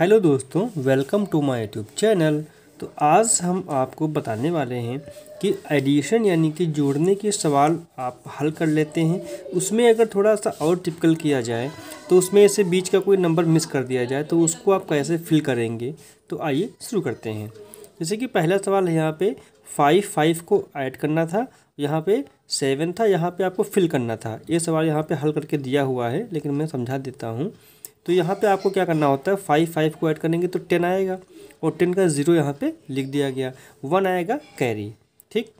hello दोस्तों welcome to my YouTube channel तो आज हम आपको बताने वाले हैं कि एडिशन यानी कि जोड़ने के सवाल आप हल कर लेते हैं उसमें अगर थोड़ा सा और टिपिकल किया जाए तो उसमें से बीच का कोई नंबर मिस कर दिया जाए तो उसको आप कैसे फिल करेंगे तो आइए शुरू करते हैं जैसे कि पहला सवाल है यहाँ पे फाइव फाइव को ऐड करना था यहाँ पे सेवन था यहाँ पे आपको फिल करना था ये सवाल यहाँ पे हल करके दिया हुआ है लेकिन मैं समझा देता हूँ तो यहाँ पे आपको क्या करना होता है फाइव फाइव को ऐड करेंगे तो टेन आएगा और टेन का ज़ीरो यहाँ पे लिख दिया गया वन आएगा कैरी ठीक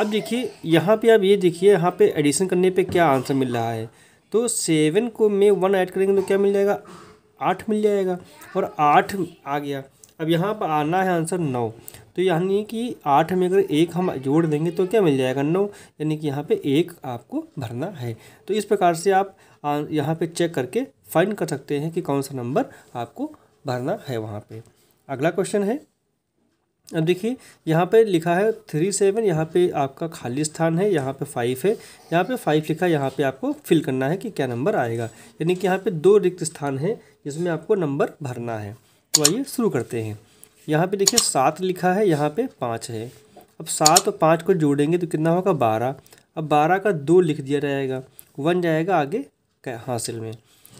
अब देखिए यहाँ पे आप ये देखिए यहाँ पे एडिशन करने पे क्या आंसर मिल रहा है तो सेवन को में वन ऐड करेंगे तो क्या मिल जाएगा आठ मिल जाएगा और आठ आ गया अब यहाँ पर आना है आंसर नौ तो यानी कि आठ में अगर एक हम जोड़ देंगे तो क्या मिल जाएगा नौ यानी कि यहाँ पे एक आपको भरना है तो इस प्रकार से आप यहाँ पे चेक करके फाइंड कर सकते हैं कि कौन सा नंबर आपको भरना है वहाँ पे अगला क्वेश्चन है अब देखिए यहाँ पे लिखा है थ्री सेवन यहाँ पे आपका खाली स्थान है यहाँ पे फाइव है यहाँ पे फाइव लिखा है यहाँ पे आपको फिल करना है कि क्या नंबर आएगा यानी कि यहाँ पे दो रिक्त स्थान है जिसमें आपको नंबर भरना है तो आइए शुरू करते हैं यहाँ पे देखिए सात लिखा है यहाँ पे पाँच है अब सात और पाँच को जोड़ेंगे तो कितना होगा बारह अब बारह का दो लिख दिया जाएगा वन जाएगा आगे हासिल में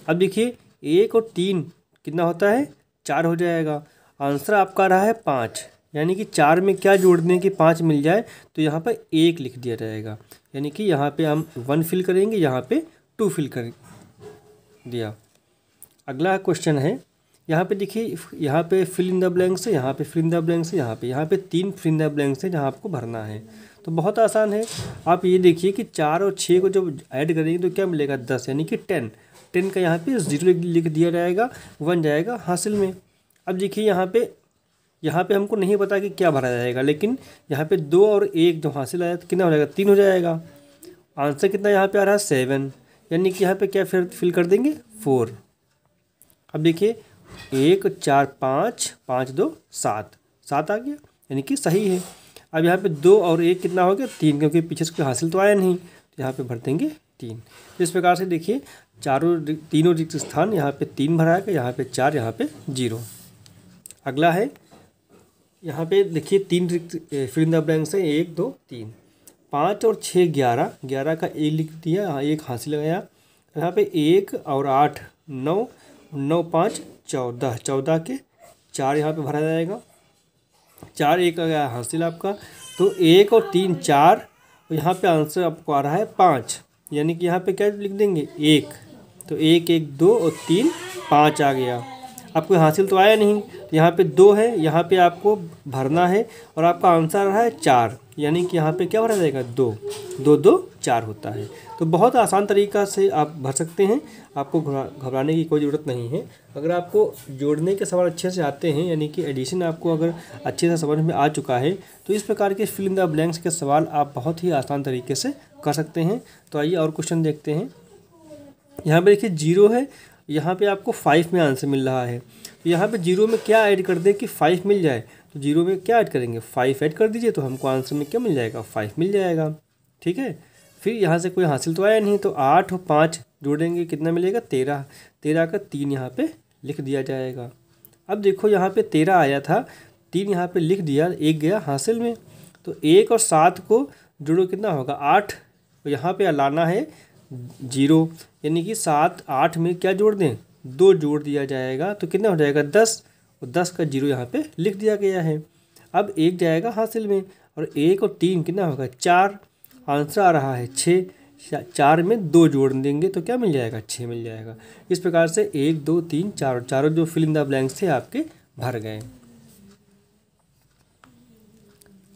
अब देखिए एक और तीन कितना होता है चार हो जाएगा आंसर आपका रहा है पाँच यानी कि चार में क्या जोड़ दें कि पाँच मिल जाए तो यहाँ पर एक लिख दिया जाएगा यानी कि यहाँ पे हम वन फिल करेंगे यहाँ पे टू फिल कर दिया अगला क्वेश्चन है यहाँ पे देखिए यहाँ पे फिल इन द ब्लैंक्स है यहाँ पे फिल इन द ब्लैंक्स है यहाँ पे यहाँ पे तीन फिल इन द ब्लैंक्स है जहाँ आपको भरना है तो बहुत आसान है आप ये देखिए कि चार और छः को जब ऐड करेंगे तो क्या मिलेगा दस यानी कि टेन टेन का यहाँ पे ज़ीरो लिख दिया जाएगा वन जाएगा हासिल में अब देखिए यहाँ पे यहाँ पे हमको नहीं पता कि क्या भरा जाएगा लेकिन यहाँ पे दो और एक जो हासिल आया तो कितना हो जाएगा तीन हो जाएगा आंसर कितना यहाँ पे आ रहा है सेवन यानी कि यहाँ पे क्या फिर फिल कर देंगे फोर अब देखिए एक चार पाँच पाँच दो सात सात आ गया यानी कि सही है अब यहाँ पे दो और एक कितना हो गया तीन क्योंकि पीछे से हासिल तो आया नहीं तो यहाँ पे भर देंगे तीन तो इस प्रकार से देखिए चारों तीनों रिक्त स्थान यहाँ पे तीन भरा गया यहाँ पे चार यहाँ पे जीरो अगला है यहाँ पे देखिए तीन रिक्त फिर द से एक दो तीन पाँच और छः ग्यारह ग्यारह का एक लिख दिया यहाँ एक हासिल लगाया यहाँ पे एक और आठ नौ नौ पाँच चौदह चौदह के चार यहाँ पे भरा जाएगा चार एक आ गया हासिल आपका तो एक और तीन चार यहाँ पे आंसर आपको आ रहा है पाँच यानी कि यहाँ पे क्या लिख देंगे एक तो एक एक दो और तीन पाँच आ गया आपको हासिल तो आया नहीं तो यहाँ पे दो है यहाँ पे आपको भरना है और आपका आंसर आ रहा है चार यानी कि यहाँ पे क्या भरा जाएगा दो दो दो चार होता है तो बहुत आसान तरीका से आप भर सकते हैं आपको घबराने की कोई ज़रूरत नहीं है अगर आपको जोड़ने के सवाल अच्छे से आते हैं यानी कि एडिशन आपको अगर अच्छे से समझ में आ चुका है तो इस प्रकार के फिल इन द ब्लैंक्स के सवाल आप बहुत ही आसान तरीके से कर सकते हैं तो आइए और क्वेश्चन देखते हैं यहाँ पर देखिए जीरो है यहाँ पर आपको फाइव में आंसर मिल रहा है तो यहाँ पर जीरो में क्या ऐड कर दें कि फाइव मिल जाए तो जीरो में क्या ऐड करेंगे फाइव ऐड कर दीजिए तो हमको आंसर में क्या मिल जाएगा फाइव मिल जाएगा ठीक है फिर यहाँ से कोई हासिल तो आया नहीं तो आठ और पाँच जोड़ेंगे कितना मिलेगा तेरह तेरह का तीन यहाँ पे लिख दिया जाएगा अब देखो यहाँ पे तेरह आया था तीन यहाँ पे लिख दिया एक गया हासिल में तो एक और सात को जोड़ो कितना होगा आठ तो यहाँ पे लाना है जीरो यानी कि सात आठ में क्या जोड़ दें दो जोड़ दिया जाएगा तो कितना हो जाएगा दस और दस का जीरो यहाँ पे लिख दिया गया है अब एक जाएगा हासिल में और एक और तीन कितना होगा चार आंसर आ रहा है छः चार में दो जोड़ देंगे तो क्या मिल जाएगा छः मिल जाएगा इस प्रकार से एक दो तीन चार चारों जो फिल इन द ब्लैंक्स थे आपके भर गए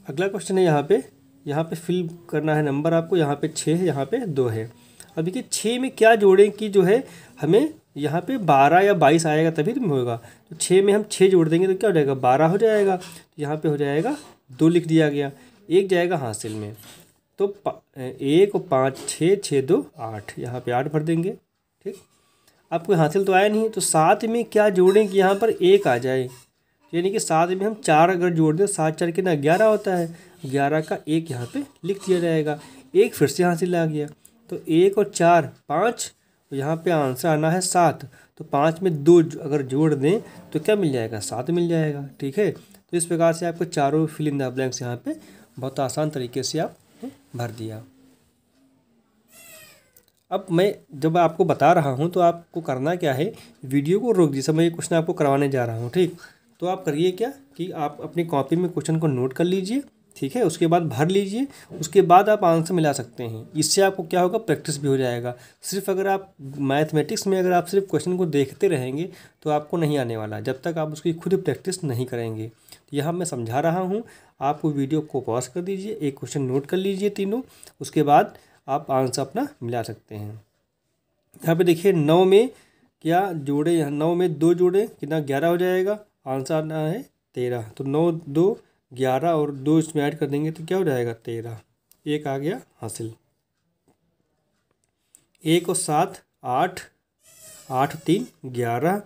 अगला क्वेश्चन है यहाँ पे यहाँ पे फिल करना है नंबर आपको यहाँ पे छः है यहाँ पे दो है अब देखिए छः में क्या जोड़ें कि जो है हमें यहाँ पे बारह या बाईस आएगा तभी तो होगा तो छः में हम छः जोड़ देंगे तो क्या हो जाएगा बारह हो जाएगा तो यहाँ पे हो जाएगा दो लिख दिया गया एक जाएगा हासिल में तो एक और पाँच छः छः दो आठ यहाँ पे आठ भर देंगे ठीक आपको हासिल तो आया नहीं तो सात में क्या जोड़ें कि यहाँ पर एक आ जाए यानी कि सात में हम चार अगर जोड़ दें सात चार के ना ग्यारह होता है ग्यारह का एक यहाँ पर लिख दिया जाएगा एक फिर से हासिल आ गया तो एक और चार पाँच तो यहाँ पे आंसर आना है सात तो पाँच में दो अगर जोड़ दें तो क्या मिल जाएगा सात मिल जाएगा ठीक है तो इस प्रकार से आपको चारों फिल इन द ब्लैंक्स यहाँ पे बहुत आसान तरीके से आप भर दिया अब मैं जब आपको बता रहा हूँ तो आपको करना क्या है वीडियो को रोक दीजिए मैं ये क्वेश्चन आपको करवाने जा रहा हूँ ठीक तो आप करिए क्या कि आप अपनी कॉपी में क्वेश्चन को नोट कर लीजिए ठीक है उसके बाद भर लीजिए उसके बाद आप आंसर मिला सकते हैं इससे आपको क्या होगा प्रैक्टिस भी हो जाएगा सिर्फ अगर आप मैथमेटिक्स में अगर आप सिर्फ क्वेश्चन को देखते रहेंगे तो आपको नहीं आने वाला जब तक आप उसकी खुद प्रैक्टिस नहीं करेंगे तो यहाँ मैं समझा रहा हूँ आप वीडियो को पॉज कर दीजिए एक क्वेश्चन नोट कर लीजिए तीनों उसके बाद आप आंसर अपना मिला सकते हैं यहाँ पर देखिए नौ में क्या जोड़े नौ में दो जोड़े कितना ग्यारह हो जाएगा आंसर आना है तेरह तो नौ दो ग्यारह और दो इसमें ऐड कर देंगे तो क्या हो जाएगा तेरह एक आ गया हासिल एक और सात आठ आठ तीन ग्यारह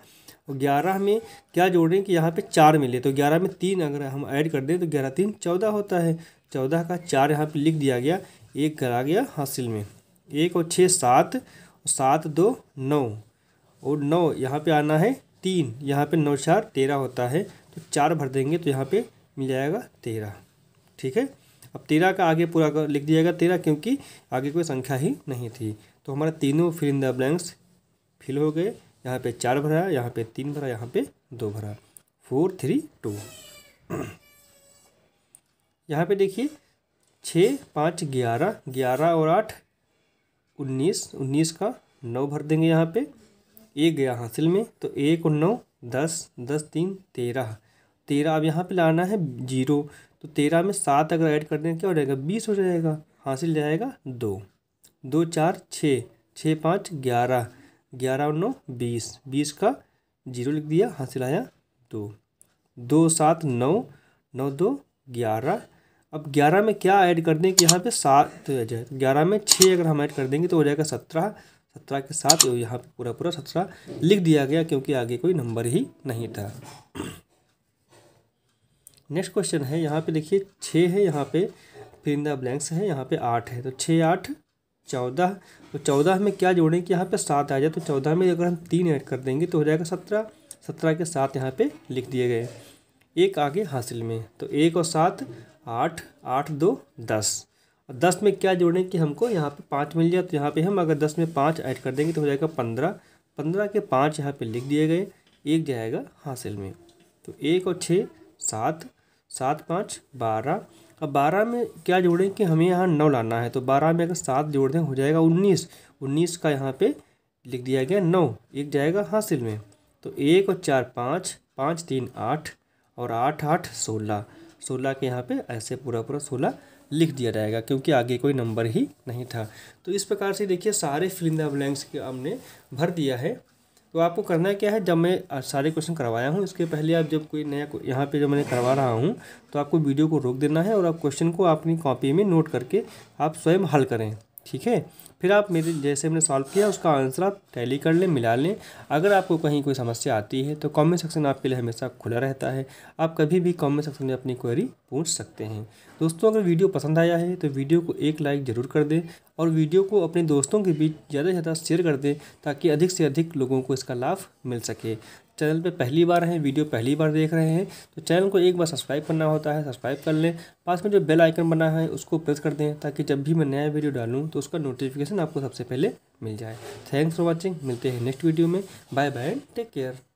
और ग्यारह में क्या जोड़ रहे हैं कि यहाँ पे चार मिले तो ग्यारह में तीन अगर हम ऐड कर दें तो ग्यारह तीन चौदह होता है चौदह का चार यहाँ पे लिख दिया गया एक आ गया हासिल में एक और छः सात सात दो नौ और नौ यहाँ पे आना है तीन यहाँ पे नौ चार तेरह होता है तो चार भर देंगे तो यहाँ पर मिल जाएगा तेरह ठीक है अब तेरह का आगे पूरा लिख दिया तेरह क्योंकि आगे कोई संख्या ही नहीं थी तो हमारा तीनों fill in the blanks fill हो गए यहाँ पे चार भरा यहाँ पे तीन भरा यहाँ पे दो भरा फोर थ्री टू यहाँ पे देखिए छः पाँच ग्यारह ग्यारह और आठ उन्नीस उन्नीस का नौ भर देंगे यहाँ पे एक गया हासिल में तो एक और नौ दस दस तीन तेरह तेरह अब यहाँ पे लाना है जीरो तो तेरह में सात अगर ऐड कर दें क्या हो जाएगा बीस हो जाएगा हासिल जाएगा दो दो चार छः छः पाँच ग्यारह ग्यारह और नौ बीस बीस का जीरो लिख दिया हासिल आया दो दो सात नौ नौ दो ग्यारह अब ग्यारह में क्या ऐड कर दें कि यहाँ पे सात तो आ जाए ग्यारह में छः अगर हम ऐड कर देंगे तो हो जाएगा सत्रह सत्रह के साथ यहाँ पे पूरा पूरा सत्रह लिख दिया गया क्योंकि आगे कोई नंबर ही नहीं था नेक्स्ट क्वेश्चन है यहाँ पे देखिए छः है यहाँ पे फिर ब्लैंक्स है यहाँ पे आठ है तो छः आठ चौदह तो चौदह में क्या जोड़ें कि यहाँ पे सात आ जाए तो चौदह में अगर हम तीन ऐड कर देंगे तो हो जाएगा सत्रह सत्रह के साथ यहाँ पे लिख दिए गए एक आगे हासिल में तो एक और सात आठ आठ दो दस और दस में क्या जोड़ें कि हमको यहाँ पर पाँच मिल जाए तो यहाँ पर हम अगर दस में पाँच ऐड कर देंगे तो हो जाएगा पंद्रह पंद्रह के पाँच यहाँ पर लिख दिए गए एक जाएगा हासिल में तो एक और छः सात सात पाँच बारह अब बारह में क्या जोड़ें कि हमें यहाँ नौ लाना है तो बारह में अगर सात जोड़ दें हो जाएगा उन्नीस उन्नीस का यहाँ पे लिख दिया गया नौ एक जाएगा हासिल में तो एक और चार पाँच पाँच तीन आठ और आठ आठ सोलह सोलह के यहाँ पे ऐसे पूरा पूरा सोलह लिख दिया जाएगा क्योंकि आगे कोई नंबर ही नहीं था तो इस प्रकार से देखिए सारे फिलिंदा ब्लैंक्स के हमने भर दिया है तो आपको करना क्या है जब मैं सारे क्वेश्चन करवाया हूँ इसके पहले आप जब कोई नया यहाँ पे जब मैंने करवा रहा हूँ तो आपको वीडियो को रोक देना है और आप क्वेश्चन को अपनी कॉपी में नोट करके आप स्वयं हल करें ठीक है फिर आप मेरे जैसे हमने सॉल्व किया उसका आंसर आप टैली कर लें मिला लें अगर आपको कहीं कोई समस्या आती है तो कमेंट सेक्शन आपके लिए हमेशा खुला रहता है आप कभी भी कमेंट सेक्शन में अपनी क्वेरी पूछ सकते हैं दोस्तों अगर वीडियो पसंद आया है तो वीडियो को एक लाइक ज़रूर कर दें और वीडियो को अपने दोस्तों के बीच ज़्यादा से ज़्यादा शेयर कर दें ताकि अधिक से अधिक लोगों को इसका लाभ मिल सके चैनल पे पहली बार हैं वीडियो पहली बार देख रहे हैं तो चैनल को एक बार सब्सक्राइब करना होता है सब्सक्राइब कर लें पास में जो बेल आइकन बना है उसको प्रेस कर दें ताकि जब भी मैं नया वीडियो डालूँ तो उसका नोटिफिकेशन नोटिफिकेशन आपको सबसे पहले मिल जाए थैंक्स फॉर वॉचिंग मिलते हैं नेक्स्ट वीडियो में bye bye and take care